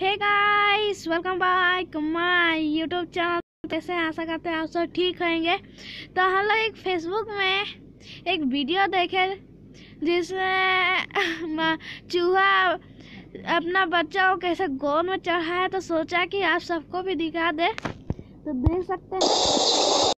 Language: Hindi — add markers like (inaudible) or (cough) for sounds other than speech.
hey guys welcome back my YouTube channel कैसे आशा करते हैं आप सब ठीक होंगे तो हम लोग एक फेसबुक में एक वीडियो देखे जिसमें (laughs) चूहा अपना बच्चा को कैसे गोद में चढ़ा है तो सोचा कि आप सबको भी दिखा दे तो देख सकते हैं